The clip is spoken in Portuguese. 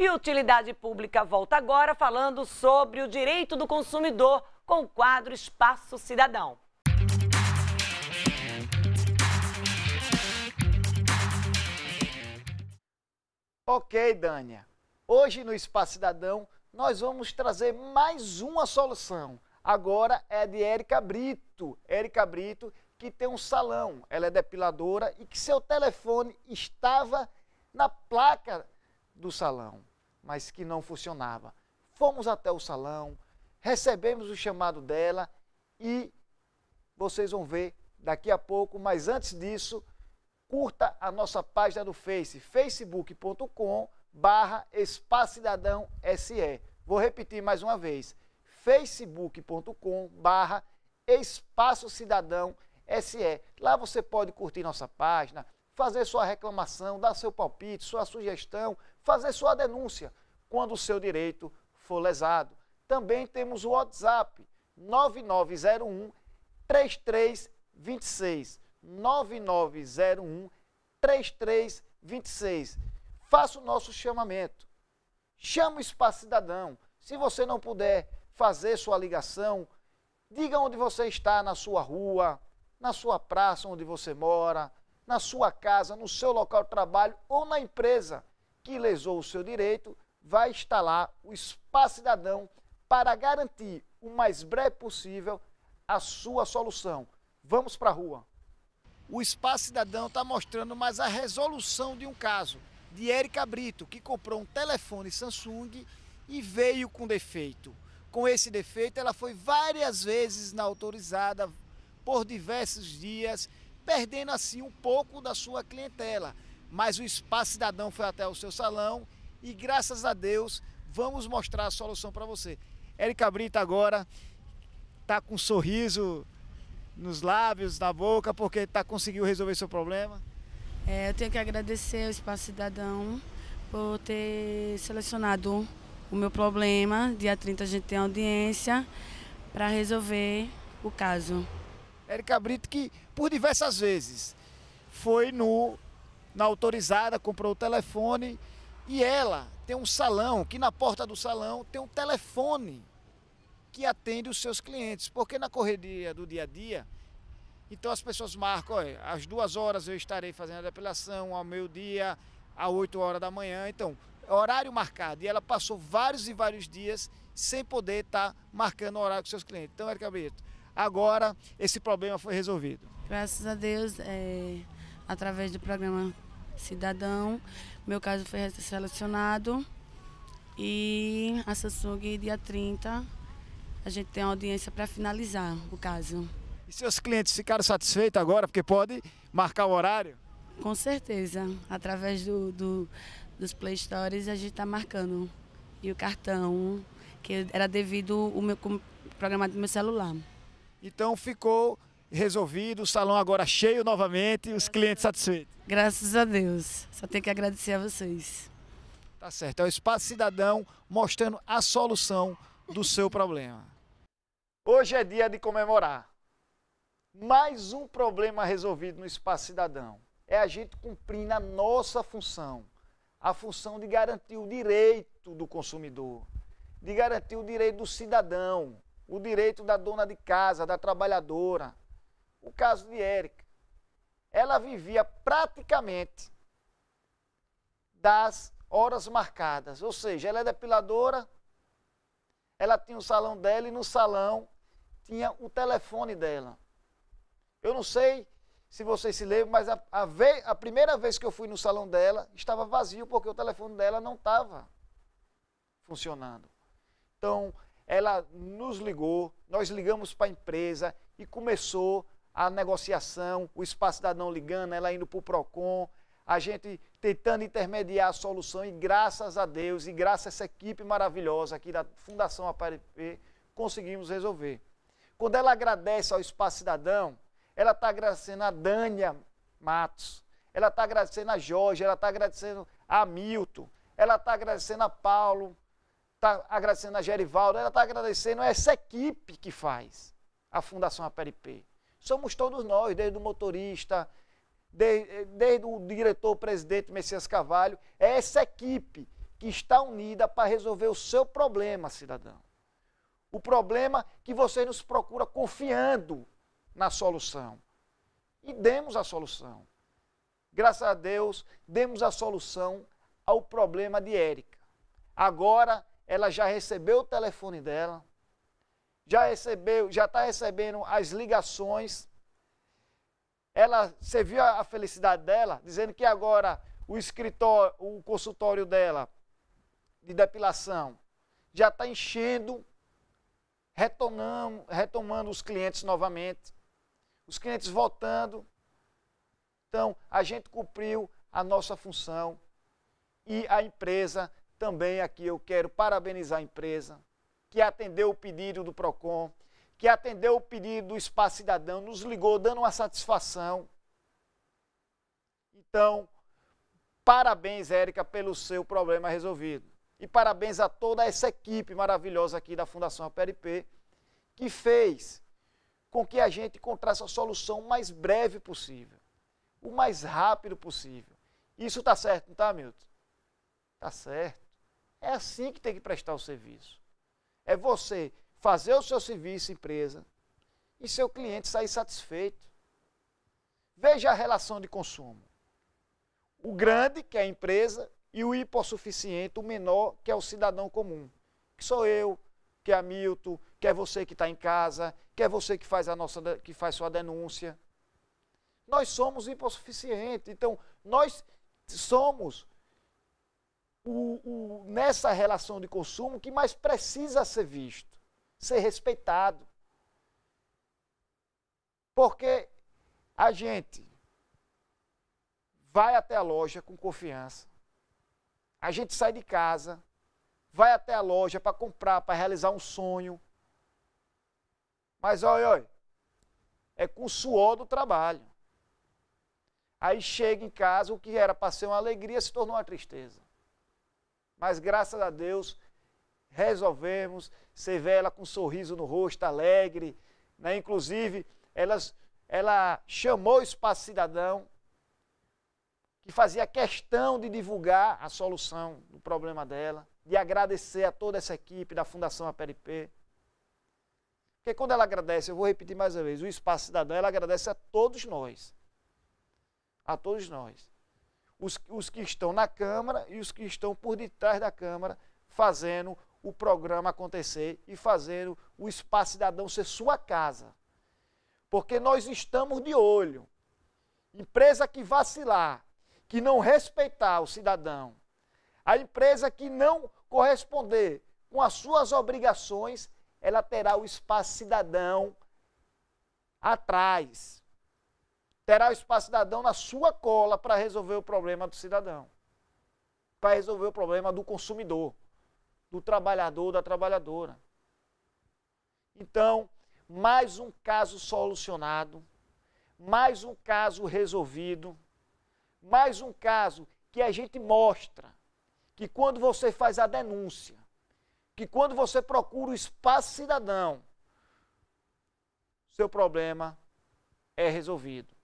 E Utilidade Pública volta agora falando sobre o direito do consumidor com o quadro Espaço Cidadão. Ok, Dânia. Hoje no Espaço Cidadão nós vamos trazer mais uma solução. Agora é de Érica Brito. Érica Brito que tem um salão, ela é depiladora e que seu telefone estava na placa do salão mas que não funcionava. Fomos até o salão, recebemos o chamado dela e vocês vão ver daqui a pouco, mas antes disso, curta a nossa página do Face, facebook.com barra Cidadão SE. Vou repetir mais uma vez, facebook.com barra Espaço Cidadão SE. Lá você pode curtir nossa página, fazer sua reclamação, dar seu palpite, sua sugestão, fazer sua denúncia quando o seu direito for lesado. Também temos o WhatsApp 9901 3326 9901 3326. Faça o nosso chamamento. Chama o Espaço Cidadão. Se você não puder fazer sua ligação, diga onde você está na sua rua, na sua praça onde você mora, na sua casa, no seu local de trabalho ou na empresa que lesou o seu direito, vai instalar o Espaço Cidadão para garantir o mais breve possível a sua solução. Vamos para a rua. O Espaço Cidadão está mostrando mais a resolução de um caso de Érica Brito, que comprou um telefone Samsung e veio com defeito. Com esse defeito, ela foi várias vezes na autorizada por diversos dias perdendo assim um pouco da sua clientela. Mas o Espaço Cidadão foi até o seu salão e graças a Deus vamos mostrar a solução para você. Érica Brita agora está com um sorriso nos lábios, na boca, porque tá, conseguiu resolver seu problema. É, eu tenho que agradecer ao Espaço Cidadão por ter selecionado o meu problema. Dia 30 a gente tem audiência para resolver o caso. Érica Brito, que por diversas vezes foi no, na autorizada, comprou o telefone e ela tem um salão, que na porta do salão tem um telefone que atende os seus clientes, porque na correria do dia a dia, então as pessoas marcam, olha, às duas horas eu estarei fazendo a depilação, ao meio-dia, às oito horas da manhã, então, é horário marcado. E ela passou vários e vários dias sem poder estar tá marcando o horário com seus clientes. Então, Erika Brito, Agora esse problema foi resolvido. Graças a Deus, é, através do programa Cidadão, meu caso foi selecionado e a Samsung dia 30 a gente tem audiência para finalizar o caso. E seus clientes ficaram satisfeitos agora porque pode marcar o horário? Com certeza, através do, do dos Play Stories a gente está marcando. E o cartão, que era devido o meu, programado no meu celular. Então ficou resolvido, o salão agora cheio novamente, e os clientes satisfeitos. Graças a Deus. Só tenho que agradecer a vocês. Tá certo. É o Espaço Cidadão mostrando a solução do seu problema. Hoje é dia de comemorar. Mais um problema resolvido no Espaço Cidadão. É a gente cumprir a nossa função, a função de garantir o direito do consumidor, de garantir o direito do cidadão, o direito da dona de casa, da trabalhadora. O caso de Érica. Ela vivia praticamente das horas marcadas, ou seja, ela é depiladora, ela tinha o salão dela e no salão tinha o telefone dela. Eu não sei se vocês se lembram, mas a, a, vez, a primeira vez que eu fui no salão dela estava vazio porque o telefone dela não estava funcionando. Então, ela nos ligou, nós ligamos para a empresa e começou a negociação, o Espaço Cidadão ligando, ela indo para o PROCON, a gente tentando intermediar a solução e graças a Deus e graças a essa equipe maravilhosa aqui da Fundação APARP, conseguimos resolver. Quando ela agradece ao Espaço Cidadão, ela está agradecendo a Dânia Matos, ela está agradecendo a Jorge, ela está agradecendo a Milton, ela está agradecendo a Paulo, está agradecendo a Gerivaldo, ela está agradecendo é essa equipe que faz a Fundação APRP. Somos todos nós, desde o motorista, desde, desde o diretor-presidente Messias Cavalho, é essa equipe que está unida para resolver o seu problema, cidadão. O problema que você nos procura confiando na solução. E demos a solução. Graças a Deus, demos a solução ao problema de Érica. Agora ela já recebeu o telefone dela, já recebeu, já está recebendo as ligações. Ela serviu a felicidade dela, dizendo que agora o escritório, o consultório dela de depilação já está enchendo, retomando, retomando os clientes novamente, os clientes voltando. Então, a gente cumpriu a nossa função e a empresa também aqui eu quero parabenizar a empresa que atendeu o pedido do PROCON, que atendeu o pedido do Espaço Cidadão, nos ligou dando uma satisfação. Então, parabéns, Érica, pelo seu problema resolvido. E parabéns a toda essa equipe maravilhosa aqui da Fundação PRP, que fez com que a gente encontrasse a solução mais breve possível, o mais rápido possível. Isso está certo, não está, Milton? Está certo. É assim que tem que prestar o serviço. É você fazer o seu serviço, empresa, e seu cliente sair satisfeito. Veja a relação de consumo. O grande, que é a empresa, e o hipossuficiente, o menor, que é o cidadão comum. Que sou eu, que é a Milton, que é você que está em casa, que é você que faz, a nossa, que faz sua denúncia. Nós somos hipossuficientes. Então, nós somos o, o, nessa relação de consumo que mais precisa ser visto, ser respeitado. Porque a gente vai até a loja com confiança, a gente sai de casa, vai até a loja para comprar, para realizar um sonho. Mas olha, olha, é com o suor do trabalho. Aí chega em casa, o que era para ser uma alegria se tornou uma tristeza. Mas graças a Deus, resolvemos. Você vê ela com um sorriso no rosto, alegre. Né? Inclusive, ela chamou o Espaço Cidadão, que fazia questão de divulgar a solução do problema dela, de agradecer a toda essa equipe da Fundação APRP. Porque quando ela agradece, eu vou repetir mais uma vez, o Espaço Cidadão, ela agradece a todos nós. A todos nós os, os que estão na Câmara e os que estão por detrás da Câmara, fazendo o programa acontecer e fazendo o espaço cidadão ser sua casa. Porque nós estamos de olho. Empresa que vacilar, que não respeitar o cidadão, a empresa que não corresponder com as suas obrigações, ela terá o espaço cidadão atrás terá o espaço cidadão na sua cola para resolver o problema do cidadão, para resolver o problema do consumidor, do trabalhador, da trabalhadora. Então, mais um caso solucionado, mais um caso resolvido, mais um caso que a gente mostra que quando você faz a denúncia, que quando você procura o espaço cidadão, seu problema é resolvido.